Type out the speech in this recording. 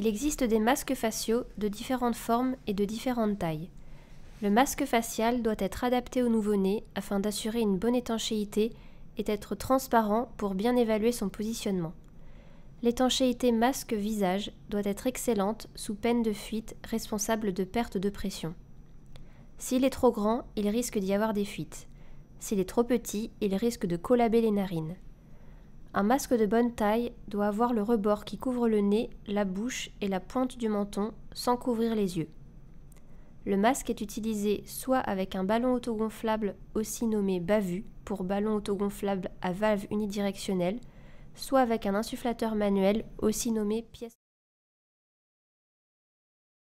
Il existe des masques faciaux de différentes formes et de différentes tailles. Le masque facial doit être adapté au nouveau-né afin d'assurer une bonne étanchéité et d'être transparent pour bien évaluer son positionnement. L'étanchéité masque-visage doit être excellente sous peine de fuite responsable de perte de pression. S'il est trop grand, il risque d'y avoir des fuites. S'il est trop petit, il risque de collaber les narines. Un masque de bonne taille doit avoir le rebord qui couvre le nez, la bouche et la pointe du menton sans couvrir les yeux. Le masque est utilisé soit avec un ballon autogonflable aussi nommé bavu pour ballon autogonflable à valve unidirectionnelle, soit avec un insufflateur manuel aussi nommé pièce